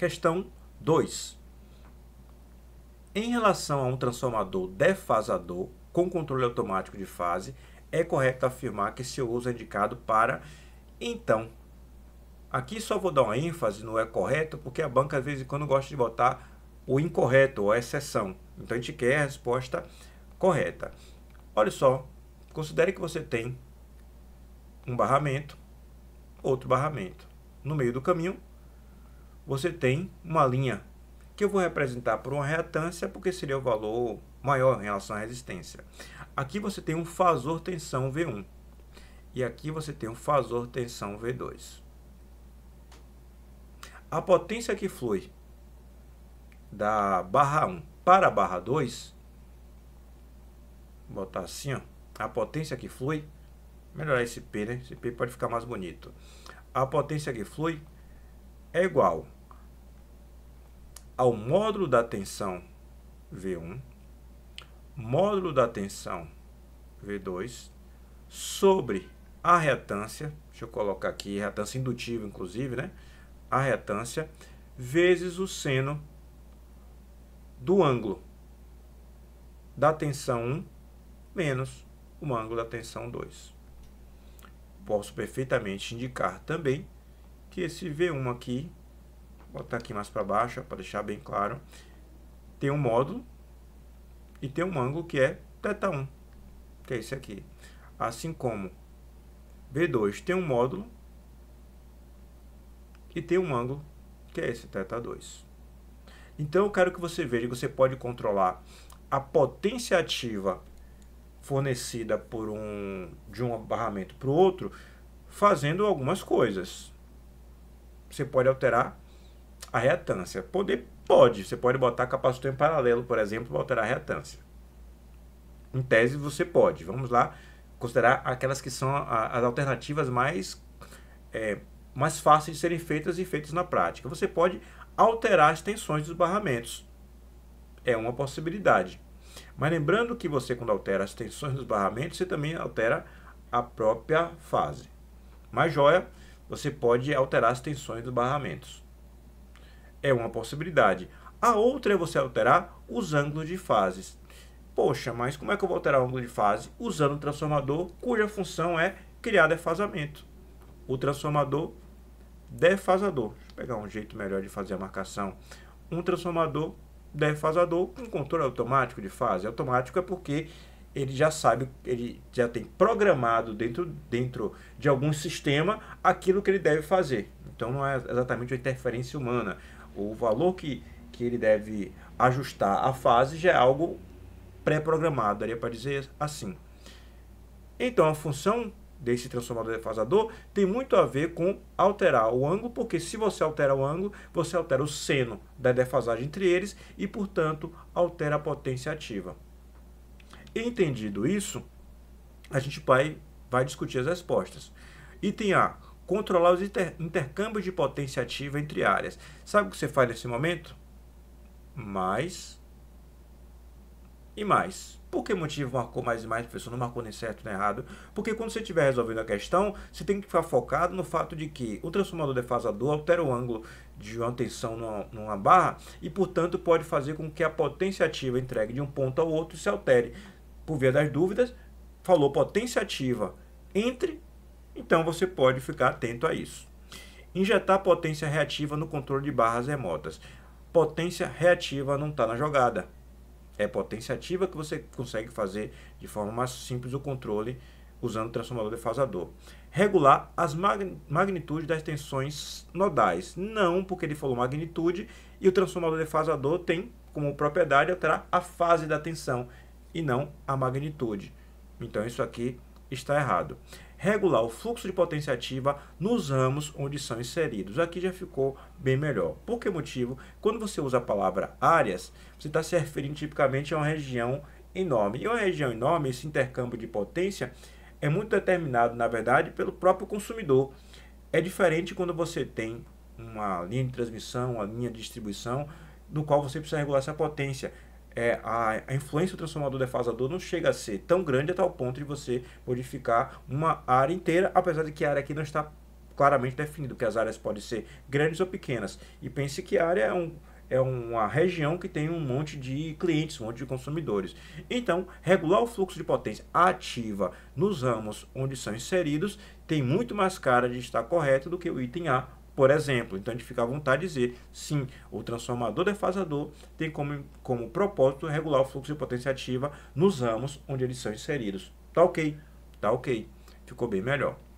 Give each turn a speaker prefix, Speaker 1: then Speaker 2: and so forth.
Speaker 1: Questão 2. Em relação a um transformador defasador com controle automático de fase, é correto afirmar que seu uso é indicado para então. Aqui só vou dar uma ênfase no é correto, porque a banca às vezes quando gosta de botar o incorreto ou a exceção. Então a gente quer a resposta correta. Olha só, considere que você tem um barramento, outro barramento. No meio do caminho você tem uma linha que eu vou representar por uma reatância, porque seria o valor maior em relação à resistência. Aqui você tem um fasor tensão V1 e aqui você tem um fasor tensão V2. A potência que flui da barra 1 para a barra 2, vou botar assim, ó, a potência que flui, melhorar esse P, né? Esse P pode ficar mais bonito. A potência que flui é igual ao módulo da tensão V1, módulo da tensão V2, sobre a reatância, deixa eu colocar aqui, reatância indutiva, inclusive, né? A reatância, vezes o seno do ângulo da tensão 1 menos o ângulo da tensão 2. Posso perfeitamente indicar também que esse V1 aqui, vou botar aqui mais para baixo para deixar bem claro, tem um módulo e tem um ângulo que é θ1, que é esse aqui. Assim como V2 tem um módulo e tem um ângulo que é esse θ2. Então eu quero que você veja que você pode controlar a potência ativa fornecida por um de um barramento para o outro fazendo algumas coisas você pode alterar a reatância. Poder pode, você pode botar capacitor em paralelo, por exemplo, para alterar a reatância. Em tese você pode. Vamos lá considerar aquelas que são as alternativas mais é, mais fáceis de serem feitas e feitas na prática. Você pode alterar as tensões dos barramentos. É uma possibilidade. Mas lembrando que você, quando altera as tensões dos barramentos, você também altera a própria fase. Mas joia, você pode alterar as tensões dos barramentos. É uma possibilidade. A outra é você alterar os ângulos de fases. Poxa, mas como é que eu vou alterar o ângulo de fase? Usando um transformador cuja função é criar defasamento. O transformador defasador. Deixa eu pegar um jeito melhor de fazer a marcação. Um transformador defasador, com controle automático de fase. Automático é porque ele já sabe, ele já tem programado dentro, dentro de algum sistema aquilo que ele deve fazer. Então não é exatamente uma interferência humana. O valor que, que ele deve ajustar à fase já é algo pré-programado, daria para dizer assim. Então a função desse transformador defasador tem muito a ver com alterar o ângulo, porque se você altera o ângulo, você altera o seno da defasagem entre eles e, portanto, altera a potência ativa. Entendido isso, a gente vai, vai discutir as respostas. Item A. Controlar os inter, intercâmbios de potência ativa entre áreas. Sabe o que você faz nesse momento? Mais e mais. Por que motivo marcou mais e mais, professor? Não marcou nem certo nem errado. Porque quando você estiver resolvendo a questão, você tem que ficar focado no fato de que o transformador defasador altera o ângulo de uma tensão numa, numa barra e, portanto, pode fazer com que a potência ativa entregue de um ponto ao outro se altere por via das dúvidas, falou potência ativa entre, então você pode ficar atento a isso. Injetar potência reativa no controle de barras remotas. Potência reativa não está na jogada. É potência ativa que você consegue fazer de forma mais simples o controle usando o transformador defasador. Regular as magnitudes das tensões nodais. Não, porque ele falou magnitude e o transformador defasador tem como propriedade alterar a fase da tensão e não a magnitude. Então isso aqui está errado. Regular o fluxo de potência ativa nos ramos onde são inseridos. Aqui já ficou bem melhor. Por que motivo? Quando você usa a palavra áreas, você está se referindo tipicamente a uma região enorme. E uma região enorme, esse intercâmbio de potência, é muito determinado, na verdade, pelo próprio consumidor. É diferente quando você tem uma linha de transmissão, uma linha de distribuição, no qual você precisa regular essa potência é, a, a influência do transformador defasador não chega a ser tão grande a tal ponto de você modificar uma área inteira, apesar de que a área aqui não está claramente definido, porque as áreas podem ser grandes ou pequenas. E pense que a área é, um, é uma região que tem um monte de clientes, um monte de consumidores. Então, regular o fluxo de potência ativa nos ramos onde são inseridos tem muito mais cara de estar correto do que o item A por exemplo. Então a gente fica à vontade de dizer, sim, o transformador defasador tem como, como propósito regular o fluxo de potência ativa nos ramos onde eles são inseridos. Tá ok? Tá ok. Ficou bem melhor.